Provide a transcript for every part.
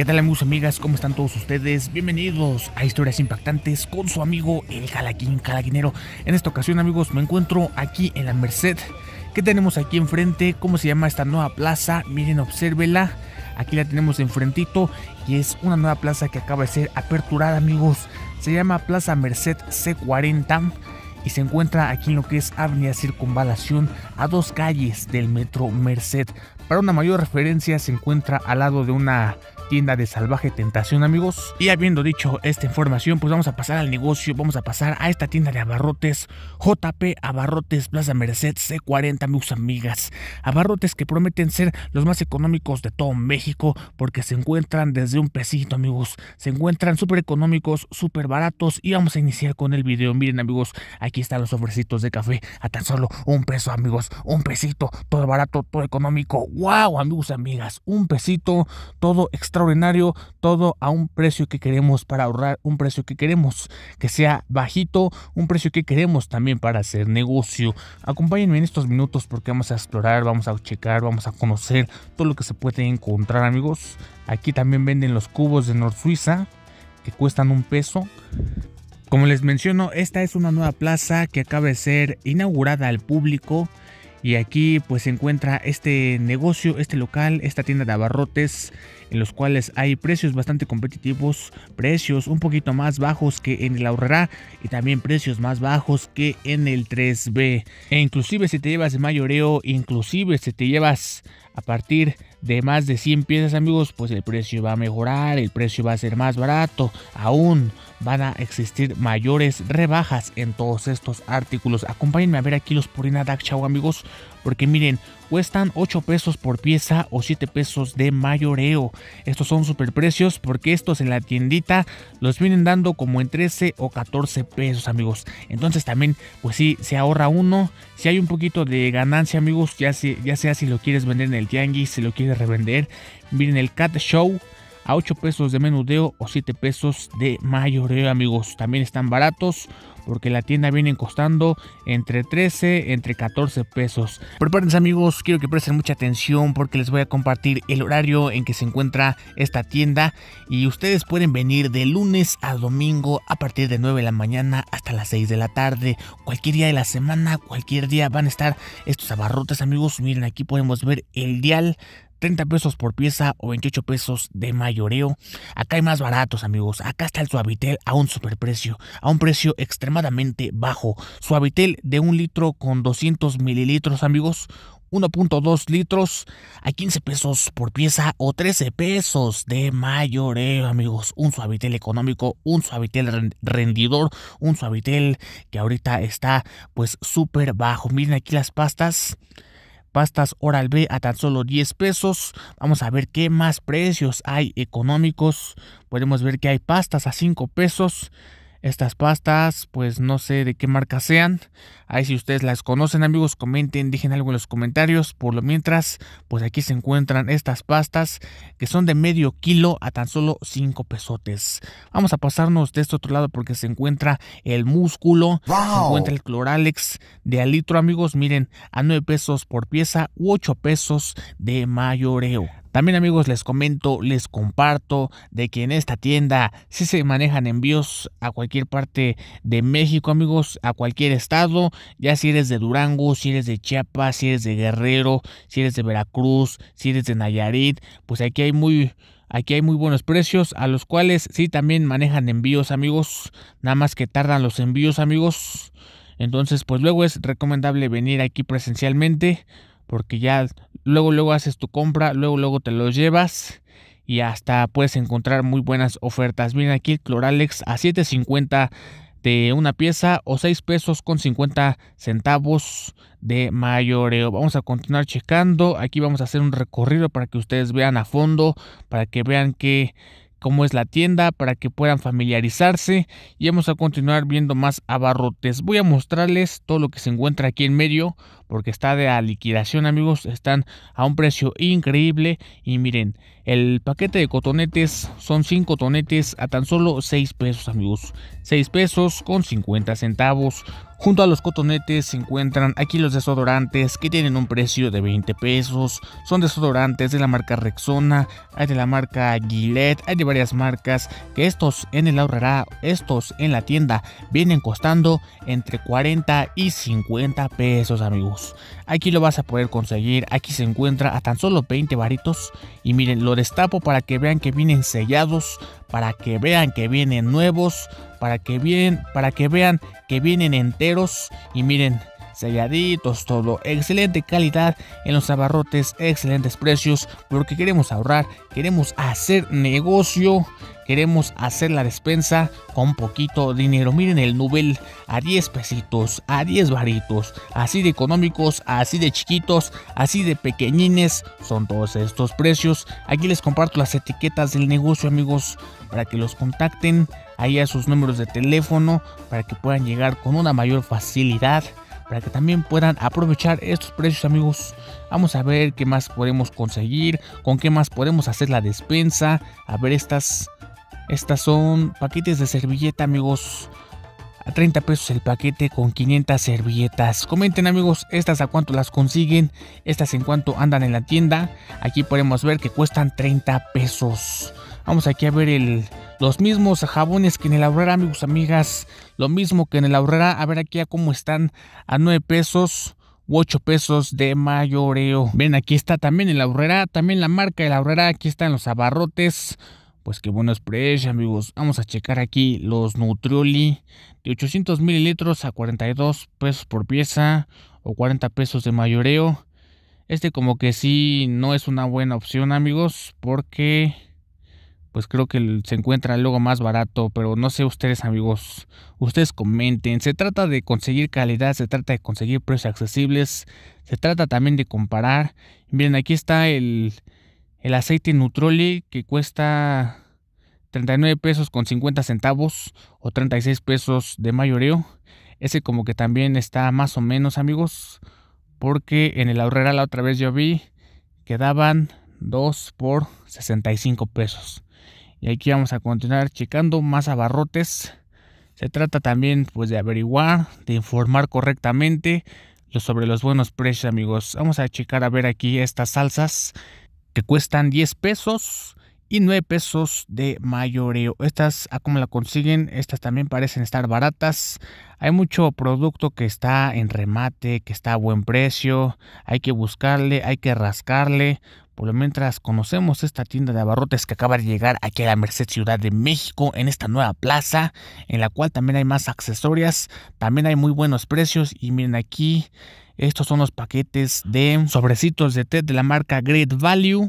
¿Qué tal amigos, amigas? ¿Cómo están todos ustedes? Bienvenidos a Historias Impactantes con su amigo el Jalaquín Jalaquinero. En esta ocasión amigos me encuentro aquí en la Merced. ¿Qué tenemos aquí enfrente? ¿Cómo se llama esta nueva plaza? Miren, obsérvela. Aquí la tenemos enfrentito y es una nueva plaza que acaba de ser aperturada amigos. Se llama Plaza Merced C40 y se encuentra aquí en lo que es Avenida Circunvalación a dos calles del metro Merced. Para una mayor referencia se encuentra al lado de una tienda de salvaje tentación amigos. Y habiendo dicho esta información pues vamos a pasar al negocio, vamos a pasar a esta tienda de abarrotes JP Abarrotes Plaza Merced C40 amigos amigas. Abarrotes que prometen ser los más económicos de todo México porque se encuentran desde un pesito amigos. Se encuentran súper económicos, súper baratos y vamos a iniciar con el video. Miren amigos, aquí Aquí están los sobrecitos de café a tan solo un peso, amigos. Un pesito, todo barato, todo económico. ¡Wow, amigos amigas! Un pesito, todo extraordinario, todo a un precio que queremos para ahorrar, un precio que queremos que sea bajito, un precio que queremos también para hacer negocio. Acompáñenme en estos minutos porque vamos a explorar, vamos a checar, vamos a conocer todo lo que se puede encontrar, amigos. Aquí también venden los cubos de Nor Suiza que cuestan un peso, como les menciono, esta es una nueva plaza que acaba de ser inaugurada al público y aquí pues se encuentra este negocio, este local, esta tienda de abarrotes en los cuales hay precios bastante competitivos, precios un poquito más bajos que en el ahorrará y también precios más bajos que en el 3B. E inclusive si te llevas de mayoreo, inclusive si te llevas a partir de de más de 100 piezas amigos, pues el precio va a mejorar, el precio va a ser más barato, aún van a existir mayores rebajas en todos estos artículos. Acompáñenme a ver aquí los Purina chau, amigos, porque miren, cuestan 8 pesos por pieza o 7 pesos de mayoreo. Estos son super precios porque estos en la tiendita los vienen dando como en 13 o 14 pesos, amigos. Entonces también, pues sí, se ahorra uno. Si hay un poquito de ganancia, amigos, ya, sea, ya sea si lo quieres vender en el tianguis, si lo quieres revender. Miren el Cat Show a 8 pesos de menudeo o 7 pesos de mayoreo, amigos. También están baratos porque la tienda viene costando entre 13, entre 14 pesos. Prepárense, amigos, quiero que presten mucha atención porque les voy a compartir el horario en que se encuentra esta tienda y ustedes pueden venir de lunes a domingo a partir de 9 de la mañana hasta las 6 de la tarde. Cualquier día de la semana, cualquier día van a estar estos abarrotes, amigos. Miren, aquí podemos ver el dial 30 pesos por pieza o 28 pesos de mayoreo. Acá hay más baratos, amigos. Acá está el suavitel a un superprecio, a un precio extremadamente bajo. Suavitel de un litro con 200 mililitros, amigos. 1.2 litros a 15 pesos por pieza o 13 pesos de mayoreo, amigos. Un suavitel económico, un suavitel rendidor, un suavitel que ahorita está pues súper bajo. Miren aquí las pastas pastas Oral B a tan solo 10 pesos. Vamos a ver qué más precios hay económicos. Podemos ver que hay pastas a 5 pesos. Estas pastas, pues no sé de qué marca sean. Ahí si ustedes las conocen amigos, comenten, dejen algo en los comentarios. Por lo mientras, pues aquí se encuentran estas pastas que son de medio kilo a tan solo 5 pesotes. Vamos a pasarnos de este otro lado porque se encuentra el músculo, se encuentra el cloralex de alitro amigos, miren, a 9 pesos por pieza u 8 pesos de mayoreo. También amigos les comento, les comparto de que en esta tienda sí se manejan envíos a cualquier parte de México amigos, a cualquier estado, ya si eres de Durango, si eres de Chiapas, si eres de Guerrero, si eres de Veracruz, si eres de Nayarit, pues aquí hay muy... Aquí hay muy buenos precios a los cuales sí también manejan envíos amigos, nada más que tardan los envíos amigos. Entonces pues luego es recomendable venir aquí presencialmente porque ya luego luego haces tu compra, luego luego te lo llevas y hasta puedes encontrar muy buenas ofertas. Miren aquí el Cloralex a 7.50 de una pieza o 6 pesos con 50 centavos de mayoreo. Vamos a continuar checando. Aquí vamos a hacer un recorrido para que ustedes vean a fondo, para que vean que cómo es la tienda para que puedan familiarizarse y vamos a continuar viendo más abarrotes. Voy a mostrarles todo lo que se encuentra aquí en medio porque está de aliquidación, liquidación, amigos. Están a un precio increíble. Y miren, el paquete de cotonetes son 5 cotonetes a tan solo 6 pesos, amigos. 6 pesos con 50 centavos. Junto a los cotonetes se encuentran aquí los desodorantes que tienen un precio de 20 pesos. Son desodorantes de la marca Rexona, hay de la marca Gillette, hay de varias marcas que estos en el ahorrará, estos en la tienda, vienen costando entre 40 y 50 pesos amigos. Aquí lo vas a poder conseguir, aquí se encuentra a tan solo 20 varitos. Y miren, lo destapo para que vean que vienen sellados, para que vean que vienen nuevos, para que, vienen, para que vean que vienen enteros. Y miren, selladitos, todo. Excelente calidad en los abarrotes, excelentes precios, porque queremos ahorrar, queremos hacer negocio queremos hacer la despensa con poquito dinero. Miren el Nubel a 10 pesitos, a 10 varitos, así de económicos, así de chiquitos, así de pequeñines, son todos estos precios. Aquí les comparto las etiquetas del negocio, amigos, para que los contacten. Ahí a sus números de teléfono para que puedan llegar con una mayor facilidad para que también puedan aprovechar estos precios amigos. Vamos a ver qué más podemos conseguir, con qué más podemos hacer la despensa, a ver estas estas son paquetes de servilleta, amigos. A 30 pesos el paquete con 500 servilletas. Comenten, amigos, estas a cuánto las consiguen, estas en cuánto andan en la tienda. Aquí podemos ver que cuestan 30 pesos. Vamos aquí a ver los mismos jabones que en el ahorrera, amigos, amigas. Lo mismo que en el ahorrera. A ver aquí a cómo están a 9 pesos. 8 pesos de mayoreo. Ven, aquí está también el aurrera, también la marca de la aquí están los abarrotes, pues qué buenos precios, amigos. Vamos a checar aquí los Nutrioli de 800 mililitros a 42 pesos por pieza o 40 pesos de mayoreo. Este como que sí no es una buena opción, amigos, porque pues creo que se encuentra luego más barato, pero no sé ustedes, amigos. Ustedes comenten. Se trata de conseguir calidad, se trata de conseguir precios accesibles, se trata también de comparar. Miren, aquí está el el aceite Nutroli que cuesta 39 pesos con 50 centavos o 36 pesos de mayoreo. Ese como que también está más o menos amigos. Porque en el ahorrera la otra vez yo vi que daban 2 por 65 pesos. Y aquí vamos a continuar checando más abarrotes. Se trata también pues de averiguar, de informar correctamente sobre los buenos precios amigos. Vamos a checar a ver aquí estas salsas que cuestan 10 pesos y 9 pesos de mayoreo. Estas, ¿a ah, cómo la consiguen? Estas también parecen estar baratas. Hay mucho producto que está en remate, que está a buen precio. Hay que buscarle, hay que rascarle. Por lo mientras conocemos esta tienda de abarrotes que acaba de llegar aquí a la Merced Ciudad de México en esta nueva plaza, en la cual también hay más accesorias, también hay muy buenos precios y miren aquí, estos son los paquetes de sobrecitos de té de la marca Great Value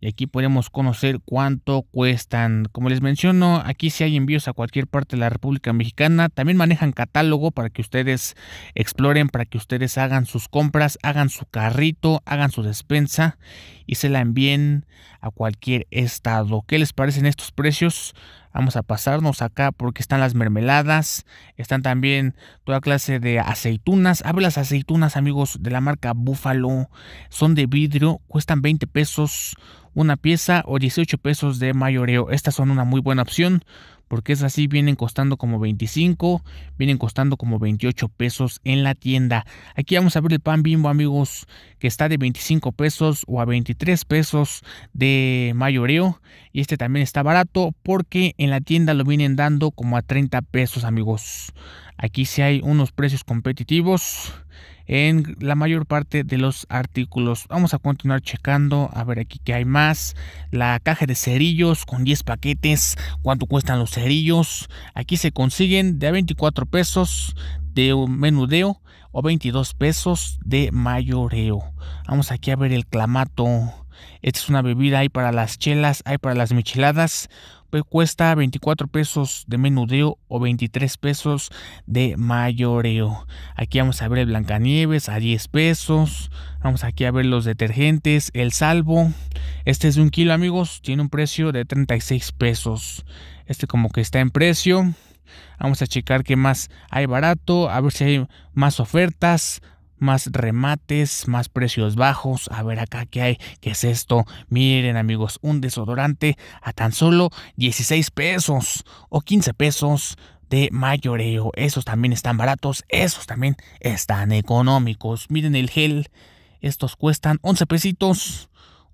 y aquí podemos conocer cuánto cuestan. Como les menciono, aquí si sí hay envíos a cualquier parte de la República Mexicana, también manejan catálogo para que ustedes exploren, para que ustedes hagan sus compras, hagan su carrito, hagan su despensa y se la envíen a cualquier estado. ¿Qué les parecen estos precios? Vamos a pasarnos acá porque están las mermeladas, están también toda clase de aceitunas. Abre las aceitunas, amigos, de la marca Buffalo. Son de vidrio, cuestan 20 pesos una pieza o 18 pesos de mayoreo. Estas son una muy buena opción porque es así, vienen costando como 25, vienen costando como 28 pesos en la tienda. Aquí vamos a ver el pan bimbo, amigos, que está de 25 pesos o a 23 pesos de mayoreo. Y este también está barato porque en la tienda lo vienen dando como a 30 pesos, amigos. Aquí sí hay unos precios competitivos en la mayor parte de los artículos. Vamos a continuar checando, a ver aquí que hay más. La caja de cerillos con 10 paquetes, cuánto cuestan los cerillos. Aquí se consiguen de 24 pesos de menudeo o 22 pesos de mayoreo. Vamos aquí a ver el clamato esta es una bebida, hay para las chelas, hay para las micheladas. Pues cuesta 24 pesos de menudeo o 23 pesos de mayoreo. Aquí vamos a ver el Blancanieves a 10 pesos. Vamos aquí a ver los detergentes, el salvo. Este es de un kilo, amigos. Tiene un precio de 36 pesos. Este como que está en precio. Vamos a checar qué más hay barato, a ver si hay más ofertas más remates, más precios bajos. A ver acá qué hay, qué es esto. Miren amigos, un desodorante a tan solo 16 pesos o 15 pesos de mayoreo. Esos también están baratos, esos también están económicos. Miren el gel, estos cuestan 11 pesitos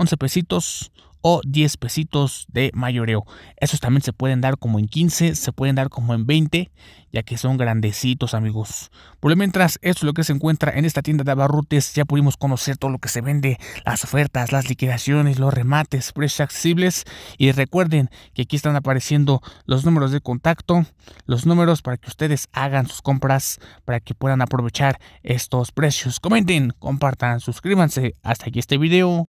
11 pesitos o 10 pesitos de mayoreo. Esos también se pueden dar como en 15, se pueden dar como en 20, ya que son grandecitos, amigos. Por lo mientras, esto es lo que se encuentra en esta tienda de abarrotes. Ya pudimos conocer todo lo que se vende, las ofertas, las liquidaciones, los remates, precios accesibles. Y recuerden que aquí están apareciendo los números de contacto, los números para que ustedes hagan sus compras, para que puedan aprovechar estos precios. Comenten, compartan, suscríbanse. Hasta aquí este video.